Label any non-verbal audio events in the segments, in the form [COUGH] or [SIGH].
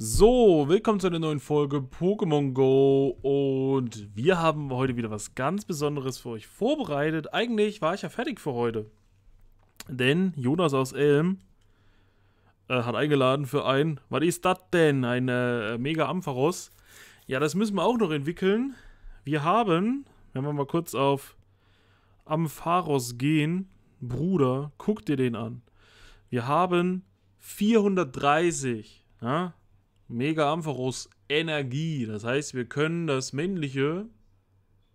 So, willkommen zu einer neuen Folge Pokémon Go und wir haben heute wieder was ganz Besonderes für euch vorbereitet. Eigentlich war ich ja fertig für heute, denn Jonas aus Elm äh, hat eingeladen für ein, was ist das denn, ein äh, Mega Ampharos. Ja, das müssen wir auch noch entwickeln. Wir haben, wenn wir mal kurz auf Ampharos gehen, Bruder, guck dir den an. Wir haben 430, ja, Mega Ampharos Energie. Das heißt, wir können das männliche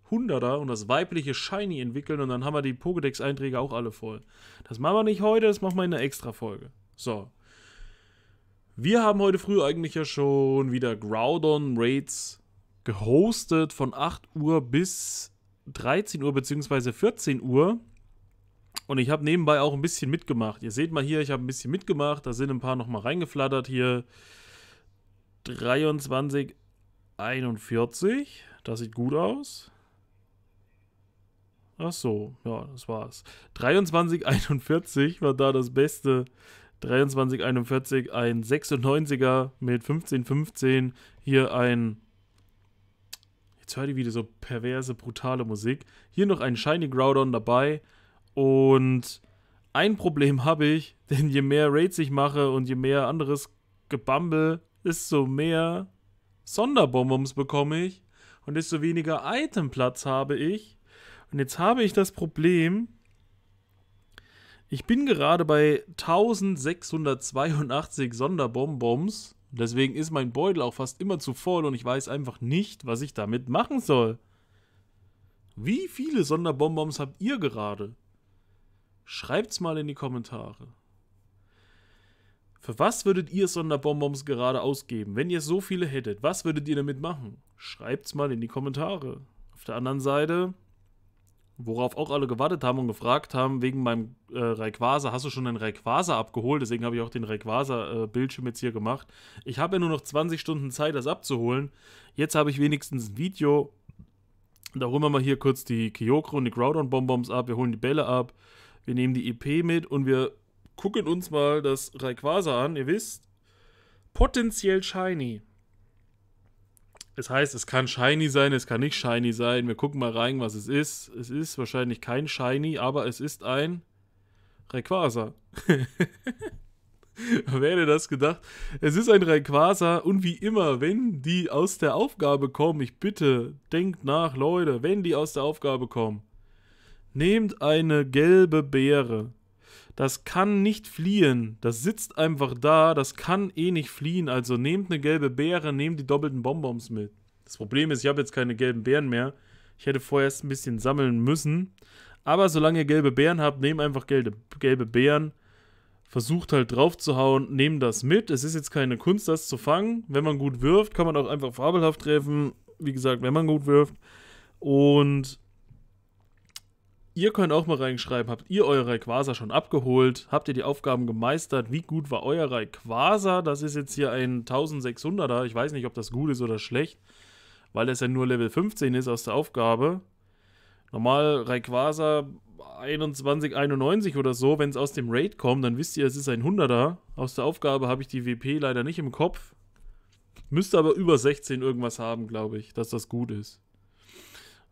Hunderter und das weibliche Shiny entwickeln und dann haben wir die Pokédex-Einträge auch alle voll. Das machen wir nicht heute, das machen wir in einer extra Folge. So. Wir haben heute früh eigentlich ja schon wieder Groudon Raids gehostet von 8 Uhr bis 13 Uhr bzw. 14 Uhr. Und ich habe nebenbei auch ein bisschen mitgemacht. Ihr seht mal hier, ich habe ein bisschen mitgemacht. Da sind ein paar nochmal reingeflattert hier. 23, 41. Das sieht gut aus. Ach so, ja, das war's. 2341 war da das Beste. 2341 ein 96er mit 1515. Hier ein. Jetzt hört ihr wieder so perverse, brutale Musik. Hier noch ein Shiny Groudon dabei. Und ein Problem [LAUGHS] habe ich, denn je mehr Raids ich mache und je mehr anderes Gebumble desto mehr Sonderbonbons bekomme ich und desto weniger Itemplatz habe ich. Und jetzt habe ich das Problem, ich bin gerade bei 1682 Sonderbonbons. Deswegen ist mein Beutel auch fast immer zu voll und ich weiß einfach nicht, was ich damit machen soll. Wie viele Sonderbonbons habt ihr gerade? Schreibt's mal in die Kommentare. Für was würdet ihr Sonderbonbons gerade ausgeben? Wenn ihr so viele hättet, was würdet ihr damit machen? Schreibt's mal in die Kommentare. Auf der anderen Seite, worauf auch alle gewartet haben und gefragt haben, wegen meinem äh, Rayquaza, hast du schon einen Rayquaza abgeholt? Deswegen habe ich auch den Rayquaza-Bildschirm äh, jetzt hier gemacht. Ich habe ja nur noch 20 Stunden Zeit, das abzuholen. Jetzt habe ich wenigstens ein Video. Da holen wir mal hier kurz die Kyokro und die Groudon-Bonbons ab. Wir holen die Bälle ab. Wir nehmen die EP mit und wir gucken uns mal das Rayquaza an. Ihr wisst, potenziell shiny. Das heißt, es kann shiny sein, es kann nicht shiny sein. Wir gucken mal rein, was es ist. Es ist wahrscheinlich kein shiny, aber es ist ein Rayquaza. [LAUGHS] Wer hätte das gedacht? Es ist ein Rayquaza und wie immer, wenn die aus der Aufgabe kommen, ich bitte, denkt nach, Leute, wenn die aus der Aufgabe kommen, nehmt eine gelbe Beere. Das kann nicht fliehen. Das sitzt einfach da. Das kann eh nicht fliehen. Also nehmt eine gelbe Beere, nehmt die doppelten Bonbons mit. Das Problem ist, ich habe jetzt keine gelben Beeren mehr. Ich hätte vorerst ein bisschen sammeln müssen. Aber solange ihr gelbe Beeren habt, nehmt einfach gelbe, gelbe Beeren. Versucht halt drauf zu hauen, nehmt das mit. Es ist jetzt keine Kunst, das zu fangen. Wenn man gut wirft, kann man auch einfach fabelhaft treffen. Wie gesagt, wenn man gut wirft. Und Ihr könnt auch mal reinschreiben, habt ihr eure Quasar schon abgeholt? Habt ihr die Aufgaben gemeistert? Wie gut war euer Quasar? Das ist jetzt hier ein 1600er. Ich weiß nicht, ob das gut ist oder schlecht, weil das ja nur Level 15 ist aus der Aufgabe. Normal Rayquaza 2191 oder so, wenn es aus dem Raid kommt, dann wisst ihr, es ist ein 100er. Aus der Aufgabe habe ich die WP leider nicht im Kopf. Müsste aber über 16 irgendwas haben, glaube ich, dass das gut ist.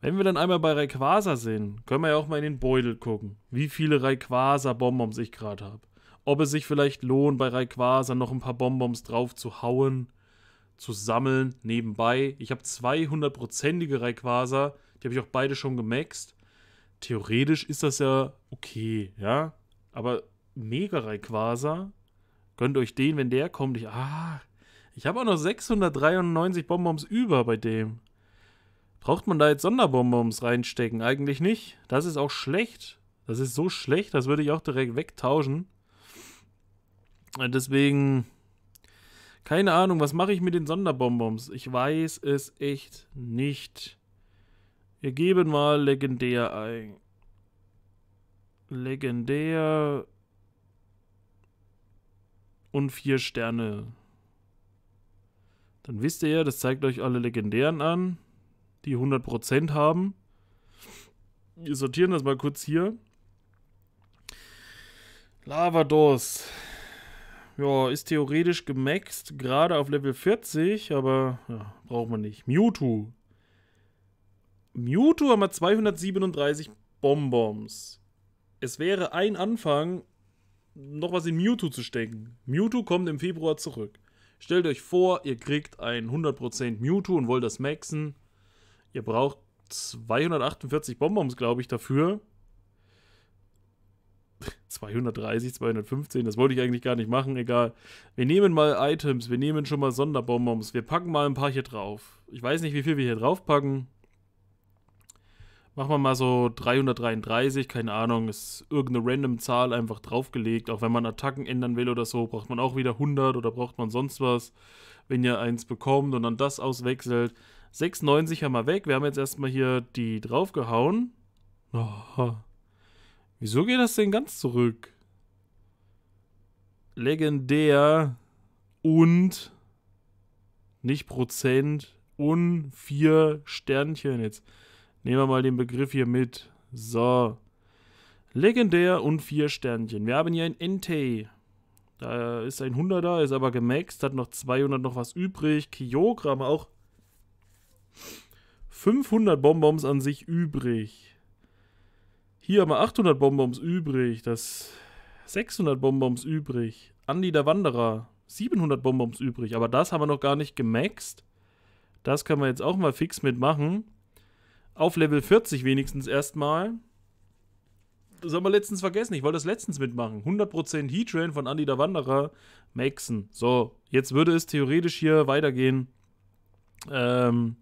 Wenn wir dann einmal bei Rayquaza sind, können wir ja auch mal in den Beutel gucken, wie viele Rayquaza-Bonbons ich gerade habe. Ob es sich vielleicht lohnt, bei Rayquaza noch ein paar Bonbons drauf zu hauen, zu sammeln, nebenbei. Ich habe 200-prozentige Rayquaza, die habe ich auch beide schon gemaxt. Theoretisch ist das ja okay, ja? Aber mega Rayquaza, gönnt euch den, wenn der kommt. Ich, ah, ich habe auch noch 693 Bonbons über bei dem. Braucht man da jetzt Sonderbonbons reinstecken? Eigentlich nicht. Das ist auch schlecht. Das ist so schlecht, das würde ich auch direkt wegtauschen. Äh, deswegen, keine Ahnung, was mache ich mit den Sonderbonbons? Ich weiß es echt nicht. Wir geben mal legendär ein. Legendär. Und vier Sterne. Dann wisst ihr ja, das zeigt euch alle Legendären an die 100% haben. Wir sortieren das mal kurz hier. Lavados. Ja, ist theoretisch gemaxt, gerade auf Level 40, aber ja, braucht man nicht. Mewtwo. Mewtwo haben wir 237 Bonbons. Es wäre ein Anfang, noch was in Mewtwo zu stecken. Mewtwo kommt im Februar zurück. Stellt euch vor, ihr kriegt ein 100% Mewtwo und wollt das maxen. Ihr braucht 248 Bonbons, glaube ich, dafür. 230, 215, das wollte ich eigentlich gar nicht machen, egal. Wir nehmen mal Items, wir nehmen schon mal Sonderbonbons, wir packen mal ein paar hier drauf. Ich weiß nicht, wie viel wir hier drauf packen. Machen wir mal so 333, keine Ahnung, ist irgendeine random Zahl einfach draufgelegt. Auch wenn man Attacken ändern will oder so, braucht man auch wieder 100 oder braucht man sonst was, wenn ihr eins bekommt und dann das auswechselt. 6,90 haben wir weg. Wir haben jetzt erstmal hier die draufgehauen. Oh. Wieso geht das denn ganz zurück? Legendär und nicht Prozent und 4 Sternchen. Jetzt nehmen wir mal den Begriff hier mit. So. Legendär und 4 Sternchen. Wir haben hier ein Entei. Da ist ein 100er, ist aber gemaxt, hat noch 200 noch was übrig. Kyogre haben auch 500 Bonbons an sich übrig. Hier haben wir 800 Bonbons übrig. Das 600 Bonbons übrig. Andi der Wanderer. 700 Bonbons übrig. Aber das haben wir noch gar nicht gemaxt. Das können wir jetzt auch mal fix mitmachen. Auf Level 40 wenigstens erstmal. Das haben wir letztens vergessen. Ich wollte das letztens mitmachen. 100% Heatrain von Andi der Wanderer. Maxen. So, jetzt würde es theoretisch hier weitergehen. Ähm,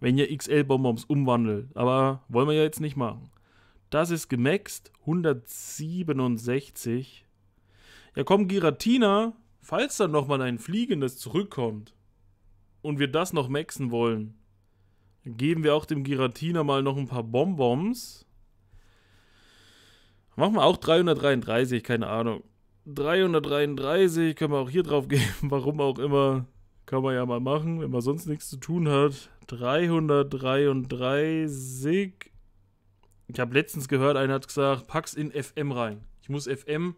wenn ihr XL-Bonbons umwandelt. Aber wollen wir ja jetzt nicht machen. Das ist gemaxed. 167. Ja, komm, Giratina. Falls dann nochmal ein Fliegendes zurückkommt und wir das noch maxen wollen, geben wir auch dem Giratina mal noch ein paar Bonbons. Machen wir auch 333, keine Ahnung. 333 können wir auch hier drauf geben, [LAUGHS] warum auch immer. Kann man ja mal machen, wenn man sonst nichts zu tun hat. 333. Ich habe letztens gehört, einer hat gesagt, pack's in FM rein. Ich muss FM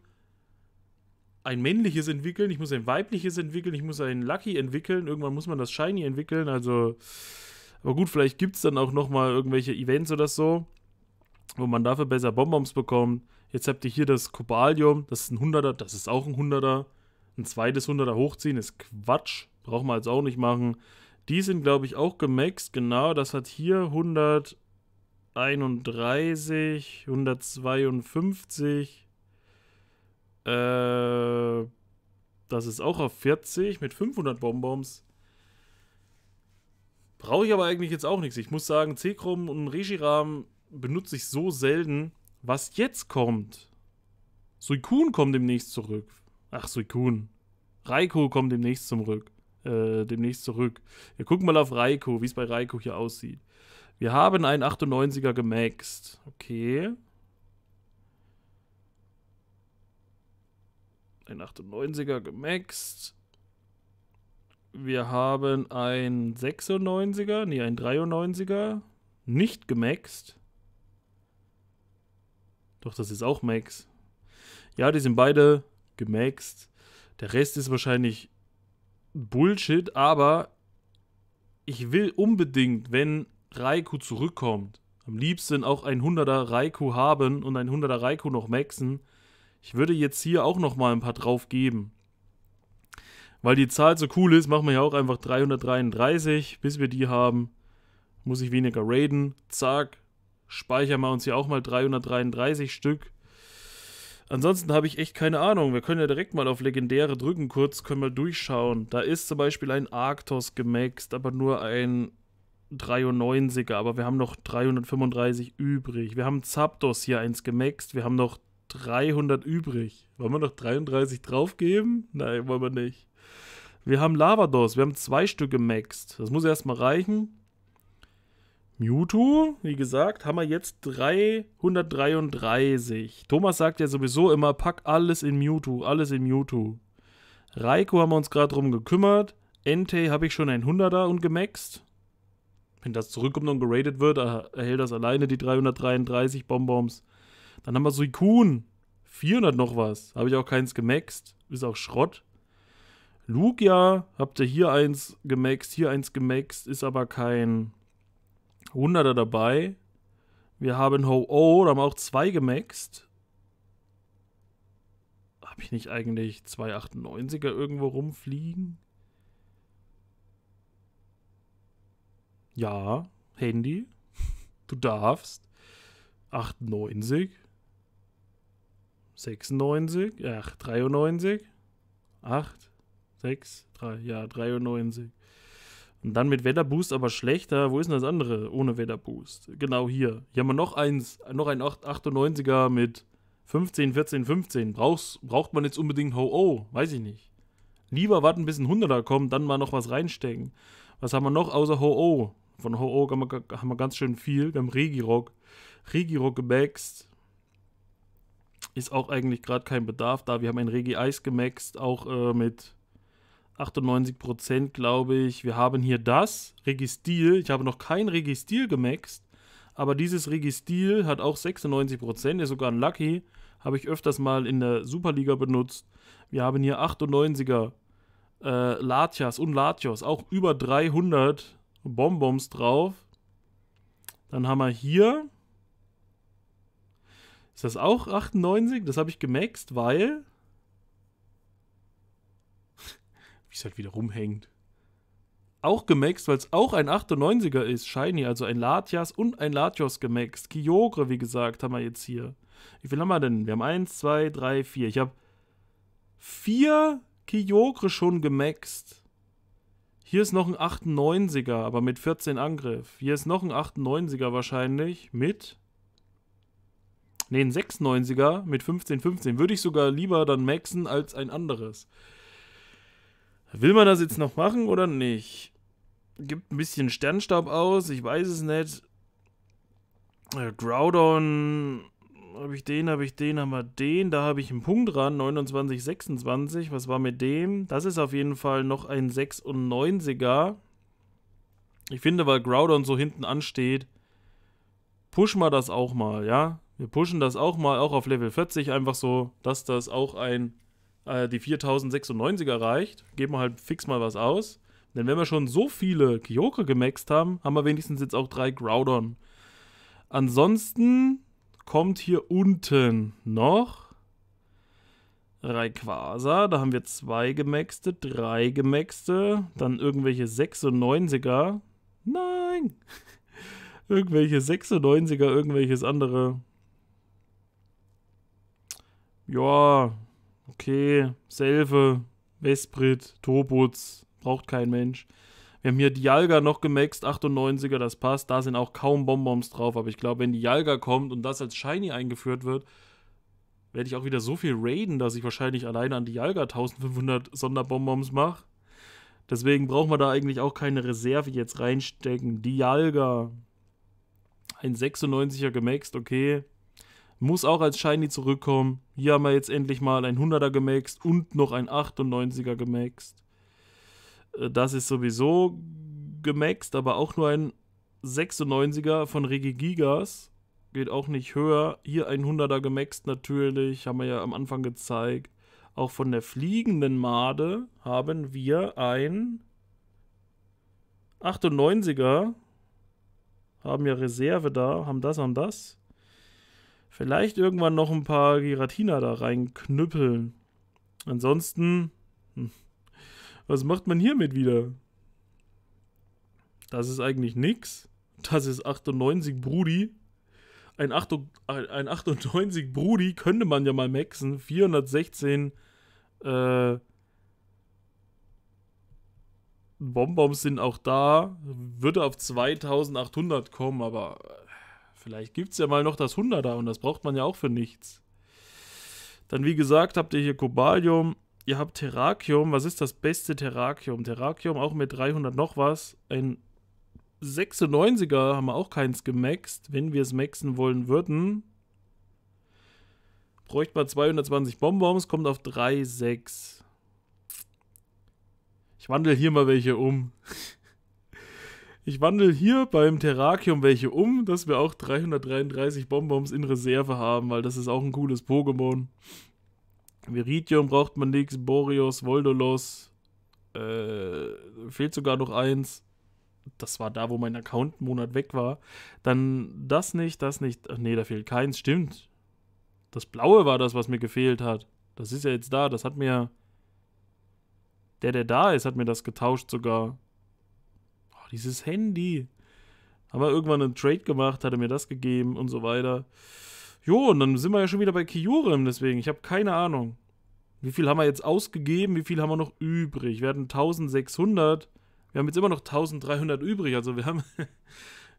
ein männliches entwickeln, ich muss ein weibliches entwickeln, ich muss ein Lucky entwickeln, irgendwann muss man das Shiny entwickeln, also aber gut, vielleicht gibt es dann auch nochmal irgendwelche Events oder so, wo man dafür besser Bonbons bekommt. Jetzt habt ihr hier das Kobalium, das ist ein 100er, das ist auch ein 100er. Ein zweites 100er hochziehen ist Quatsch. Brauchen wir jetzt auch nicht machen. Die sind, glaube ich, auch gemaxt. Genau, das hat hier 131, 152. Äh, das ist auch auf 40 mit 500 Bonbons. Brauche ich aber eigentlich jetzt auch nichts. Ich muss sagen, C-Chrom und Regiram benutze ich so selten. Was jetzt kommt? Suikun kommt demnächst zurück. Ach, Suikun. Raiko kommt demnächst zurück äh, demnächst zurück. Wir gucken mal auf Raiko, wie es bei Raiko hier aussieht. Wir haben einen 98er gemaxt. Okay. Ein 98er gemaxt. Wir haben ein 96er, nee, ein 93er nicht gemaxt. Doch, das ist auch Max. Ja, die sind beide gemaxt. Der Rest ist wahrscheinlich Bullshit, aber ich will unbedingt, wenn Raikou zurückkommt, am liebsten auch ein 100er Raikou haben und ein 100er Raikou noch maxen. Ich würde jetzt hier auch noch mal ein paar drauf geben. Weil die Zahl so cool ist, machen wir ja auch einfach 333, bis wir die haben. Muss ich weniger raiden. Zack. Speichern wir uns hier auch mal 333 Stück. Ansonsten habe ich echt keine Ahnung. Wir können ja direkt mal auf Legendäre drücken, kurz können wir durchschauen. Da ist zum Beispiel ein Arctos gemaxt, aber nur ein 93er, aber wir haben noch 335 übrig. Wir haben Zapdos hier eins gemaxt, wir haben noch 300 übrig. Wollen wir noch 33 draufgeben? Nein, wollen wir nicht. Wir haben Lavados, wir haben zwei Stück gemaxt. Das muss erstmal reichen. Mewtwo, wie gesagt, haben wir jetzt 333. Thomas sagt ja sowieso immer, pack alles in Mewtwo, alles in Mewtwo. Raiko haben wir uns gerade drum gekümmert. Entei habe ich schon ein 100er und gemaxt. Wenn das zurückkommt und geradet wird, erhält das alleine die 333 Bonbons. Dann haben wir Suikun. 400 noch was. Habe ich auch keins gemaxt. Ist auch Schrott. Lugia habt ihr hier eins gemaxt, hier eins gemaxt. Ist aber kein 100er dabei. Wir haben Ho-Oh, da haben wir auch zwei gemaxt. Habe ich nicht eigentlich zwei 98 er irgendwo rumfliegen? Ja, Handy. [LAUGHS] Du darfst. 98. 96. Ja, 93. 8. 6, 3. Ja, 93. Und dann mit Wetterboost aber schlechter. Wo ist denn das andere ohne Wetterboost? Genau hier. Hier haben wir noch eins, noch ein 98er mit 15, 14, 15. Brauchst, braucht man jetzt unbedingt Ho-Oh? Weiß ich nicht. Lieber warten, bis ein 100er kommt, dann mal noch was reinstecken. Was haben wir noch außer Ho-Oh? Von Ho-Oh haben, haben wir, ganz schön viel. Wir haben Regirock. Regirock gemaxt. Ist auch eigentlich gerade kein Bedarf da. Wir haben ein Regi-Eis gemaxt, auch äh, mit 98 glaube ich. Wir haben hier das Registil. Ich habe noch kein Registil gemaxt, aber dieses Registil hat auch 96 ist sogar ein Lucky. Habe ich öfters mal in der Superliga benutzt. Wir haben hier 98er äh, Latias und Latios, auch über 300 Bonbons drauf. Dann haben wir hier. Ist das auch 98? Das habe ich gemaxt, weil wie es halt wieder rumhängt. Auch gemaxt, weil es auch ein 98er ist, Shiny, also ein Latias und ein Latios gemaxt. Kyogre, wie gesagt, haben wir jetzt hier. Wie viel haben wir denn? Wir haben 1, 2, 3, 4. Ich habe vier Kyogre schon gemaxt. Hier ist noch ein 98er, aber mit 14 Angriff. Hier ist noch ein 98er wahrscheinlich mit Ne, ein 96er mit 15, 15 würde ich sogar lieber dann maxen als ein anderes. Will man das jetzt noch machen oder nicht? Gibt ein bisschen Sternstaub aus, ich weiß es nicht. Äh, Groudon, habe ich den, habe ich den, haben wir den. Da habe ich einen Punkt dran, 29, 26. Was war mit dem? Das ist auf jeden Fall noch ein 96er. Ich finde, weil Groudon so hinten ansteht, pushen wir das auch mal, ja? Wir pushen das auch mal, auch auf Level 40 einfach so, dass das auch ein äh, die 4096 erreicht, geben wir halt fix mal was aus. Denn wenn wir schon so viele Kyokre gemaxt haben, haben wir wenigstens jetzt auch drei Groudon. Ansonsten kommt hier unten noch Rayquaza. Da haben wir zwei gemaxte, drei gemaxte, dann irgendwelche 96er. Nein! [LAUGHS] irgendwelche 96er, irgendwelches andere. Ja, okay, Selve, Vesprit, Tobutz, braucht kein Mensch. Wir haben hier Dialga noch gemaxt, 98er, das passt. Da sind auch kaum Bonbons drauf, aber ich glaube, wenn Dialga kommt und das als Shiny eingeführt wird, werde ich auch wieder so viel raiden, dass ich wahrscheinlich alleine an Dialga 1500 Sonderbonbons mache. Deswegen braucht man da eigentlich auch keine Reserve jetzt reinstecken. Dialga, ein 96er gemaxt, okay. Muss auch als Shiny zurückkommen. Hier haben wir jetzt endlich mal ein 100er gemaxt und noch ein 98er gemaxt. Äh, das ist sowieso gemaxt, aber auch nur ein 96er von Regigigas. Geht auch nicht höher. Hier ein 100er gemaxt natürlich, haben wir ja am Anfang gezeigt. Auch von der fliegenden Made haben wir ein 98er. Haben ja Reserve da, haben das, und das. Vielleicht irgendwann noch ein paar Giratina da reinknüppeln. Ansonsten, hm, was macht man hiermit wieder? Das ist eigentlich nix. Das ist 98 Brudi. Ein, 8, ein 98 Brudi könnte man ja mal maxen. 416 äh, Bonbons sind auch da. Würde auf 2800 kommen, aber äh, Vielleicht gibt es ja mal noch das 100er und das braucht man ja auch für nichts. Dann, wie gesagt, habt ihr hier Kobalium. ihr habt Terrakium. Was ist das beste Terrakium? Terrakium auch mit 300 noch was. Ein 96er haben wir auch keins gemaxt. Wenn wir es maxen wollen würden, bräuchte man 220 Bonbons, kommt auf 3,6. Ich wandle hier mal welche um. [LAUGHS] Ich wandle hier beim Terrakium welche um, dass wir auch 333 Bonbons in Reserve haben, weil das ist auch ein cooles Pokémon. Viridium braucht man nichts, Boreos, Voldolos. Äh, fehlt sogar noch eins. Das war da, wo mein Account einen Monat weg war. Dann das nicht, das nicht. Ach nee, da fehlt keins, stimmt. Das blaue war das, was mir gefehlt hat. Das ist ja jetzt da, das hat mir. Der, der da ist, hat mir das getauscht sogar dieses Handy. Haben wir irgendwann einen Trade gemacht, hat er mir das gegeben und so weiter. Jo, und dann sind wir ja schon wieder bei Kyurem, deswegen. Ich habe keine Ahnung. Wie viel haben wir jetzt ausgegeben? Wie viel haben wir noch übrig? Wir hatten 1600. Wir haben jetzt immer noch 1300 übrig. Also wir haben, [LAUGHS]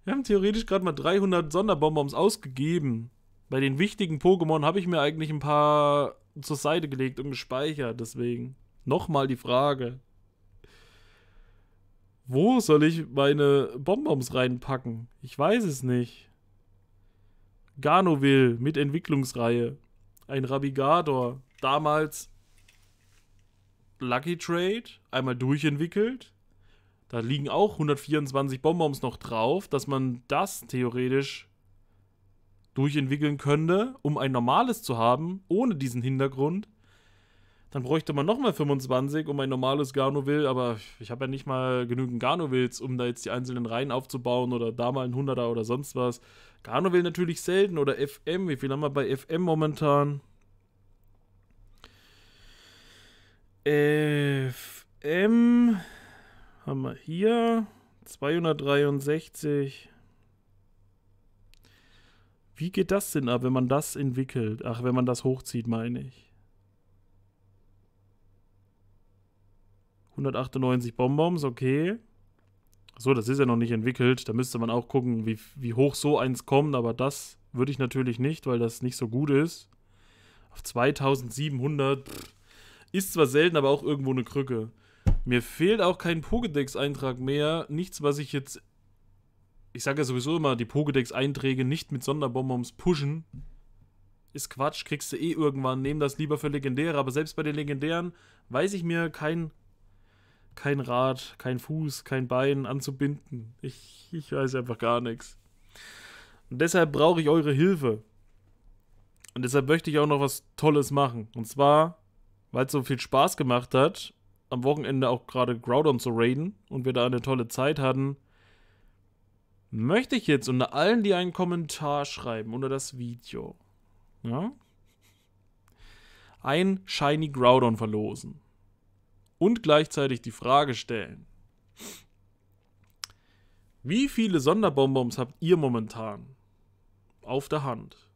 wir haben theoretisch gerade mal 300 Sonderbonbons ausgegeben. Bei den wichtigen Pokémon habe ich mir eigentlich ein paar zur Seite gelegt und gespeichert. Deswegen nochmal die Frage. Wo soll ich meine Bonbons reinpacken? Ich weiß es nicht. Ganovil mit Entwicklungsreihe. Ein Ravigador. Damals Lucky Trade. Einmal durchentwickelt. Da liegen auch 124 Bonbons noch drauf, dass man das theoretisch durchentwickeln könnte, um ein normales zu haben, ohne diesen Hintergrund dann bräuchte man nochmal 25, um ein normales Garnovil, aber ich habe ja nicht mal genügend Garnovils, um da jetzt die einzelnen Reihen aufzubauen oder da mal ein 100er oder sonst was. Garnovil natürlich selten oder FM, wie viel haben wir bei FM momentan? FM haben wir hier 263. Wie geht das denn ab, wenn man das entwickelt? Ach, wenn man das hochzieht, meine ich. 198 Bonbons, okay. So, das ist ja noch nicht entwickelt. Da müsste man auch gucken, wie, wie hoch so eins kommt. Aber das würde ich natürlich nicht, weil das nicht so gut ist. Auf 2700 pff, ist zwar selten, aber auch irgendwo eine Krücke. Mir fehlt auch kein Pokédex-Eintrag mehr. Nichts, was ich jetzt. Ich sage ja sowieso immer, die Pokédex-Einträge nicht mit Sonderbonbons pushen. Ist Quatsch, kriegst du eh irgendwann. Nehm das lieber für Legendäre. Aber selbst bei den Legendären weiß ich mir kein kein Rad, kein Fuß, kein Bein anzubinden. Ich, ich weiß einfach gar nichts. Und deshalb brauche ich eure Hilfe. Und deshalb möchte ich auch noch was Tolles machen. Und zwar, weil es so viel Spaß gemacht hat, am Wochenende auch gerade Groudon zu raiden und wir da eine tolle Zeit hatten, möchte ich jetzt unter allen, die einen Kommentar schreiben unter das Video, ja, ein Shiny Groudon verlosen und gleichzeitig die Frage stellen. Wie viele Sonderbonbons habt ihr momentan auf der Hand?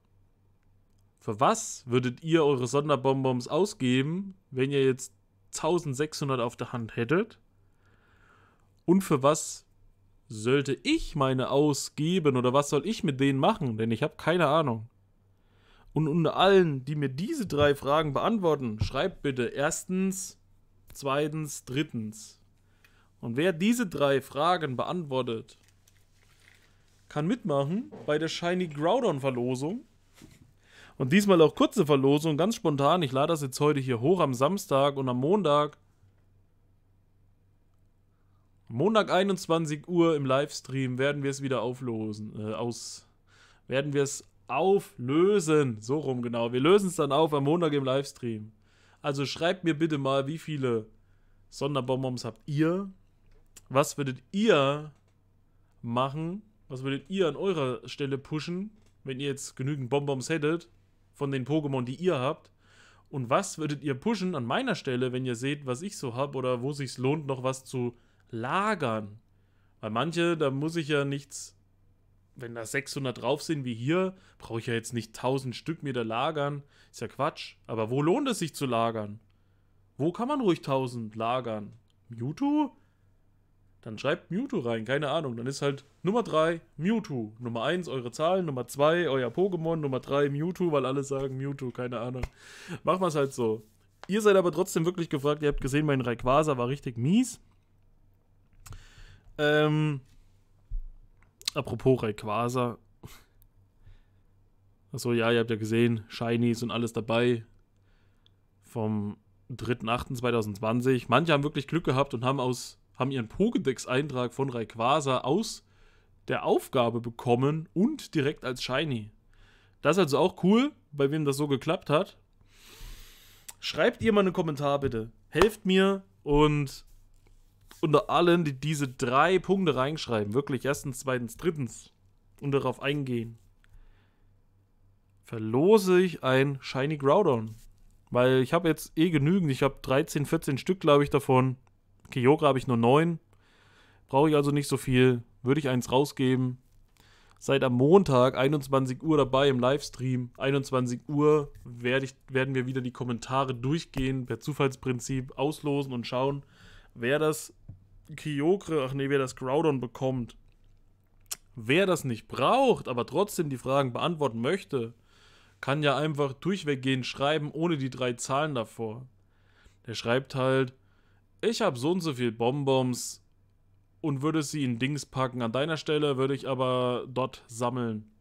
Für was würdet ihr eure Sonderbonbons ausgeben, wenn ihr jetzt 1600 auf der Hand hättet? Und für was sollte ich meine ausgeben oder was soll ich mit denen machen? Denn ich habe keine Ahnung. Und unter allen, die mir diese drei Fragen beantworten, schreibt bitte erstens, zweitens, drittens. Und wer diese drei Fragen beantwortet, kann mitmachen bei der Shiny Groudon-Verlosung. Und diesmal auch kurze Verlosung, ganz spontan. Ich lade das jetzt heute hier hoch am Samstag und am Montag. Montag 21 Uhr im Livestream werden wir es wieder auflosen. Äh, aus. Werden wir es auflösen. So rum genau. Wir lösen es dann auf am Montag im Livestream. Also schreibt mir bitte mal, wie viele Sonderbonbons habt ihr? Was würdet ihr machen? Was würdet ihr an eurer Stelle pushen, wenn ihr jetzt genügend Bonbons hättet von den Pokémon, die ihr habt? Und was würdet ihr pushen an meiner Stelle, wenn ihr seht, was ich so habe oder wo sich's lohnt, noch was zu lagern? Weil manche, da muss ich ja nichts wenn da 600 drauf sind wie hier, brauche ich ja jetzt nicht 1000 Stück mir da lagern. Ist ja Quatsch. Aber wo lohnt es sich zu lagern? Wo kann man ruhig 1000 lagern? Mewtwo? Dann schreibt Mewtwo rein, keine Ahnung. Dann ist halt Nummer 3 Mewtwo. Nummer 1 eure Zahlen, Nummer 2 euer Pokémon, Nummer 3 Mewtwo, weil alle sagen Mewtwo, keine Ahnung. Machen wir es halt so. Ihr seid aber trotzdem wirklich gefragt, ihr habt gesehen, mein Rayquaza war richtig mies. Ähm, Apropos Rayquaza. Achso, ja, ihr habt ja gesehen, Shinies und alles dabei. Vom 3.8.2020. Manche haben wirklich Glück gehabt und haben aus haben ihren Pokédex-Eintrag von Rayquaza aus der Aufgabe bekommen und direkt als Shiny. Das ist also auch cool, bei wem das so geklappt hat. Schreibt ihr mal einen Kommentar bitte. Helft mir und unter allen, die diese drei Punkte reinschreiben, wirklich erstens, zweitens, drittens und darauf eingehen, verlose ich ein Shiny Groudon. Weil ich habe jetzt eh genügend. Ich habe 13, 14 Stück, glaube ich, davon. Kyogre habe ich nur 9. Brauche ich also nicht so viel. Würde ich eins rausgeben. Seit am Montag, 21 Uhr dabei im Livestream. 21 Uhr werd ich, werden wir wieder die Kommentare durchgehen, per Zufallsprinzip auslosen und schauen, wer das Kyokre, ach nee, wer das Groudon bekommt, wer das nicht braucht, aber trotzdem die Fragen beantworten möchte, kann ja einfach durchweggehend schreiben, ohne die drei Zahlen davor. Der schreibt halt, ich habe so und so viel Bonbons und würde sie in Dings packen. An deiner Stelle würde ich aber dort sammeln.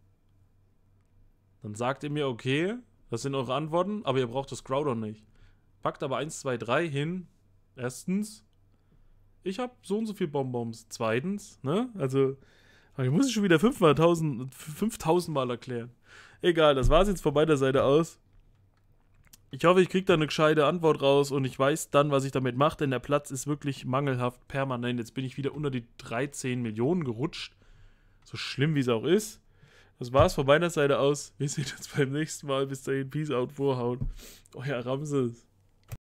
Dann sagt ihr mir, okay, das sind eure Antworten, aber ihr braucht das Groudon nicht. Packt aber 1, 2, 3 hin. Erstens, ich habe so und so viel Bonbons. Zweitens, ne? Also, ich muss es schon wieder 5000 Mal erklären. Egal, das war es jetzt von meiner Seite aus. Ich hoffe, ich kriege da eine gescheite Antwort raus und ich weiß dann, was ich damit mache, denn der Platz ist wirklich mangelhaft permanent. Jetzt bin ich wieder unter die 13 Millionen gerutscht. So schlimm, wie es auch ist. Das war es von meiner Seite aus. Wir sehen uns beim nächsten Mal. Bis dahin, Peace out, Vorhauen. Euer Ramses.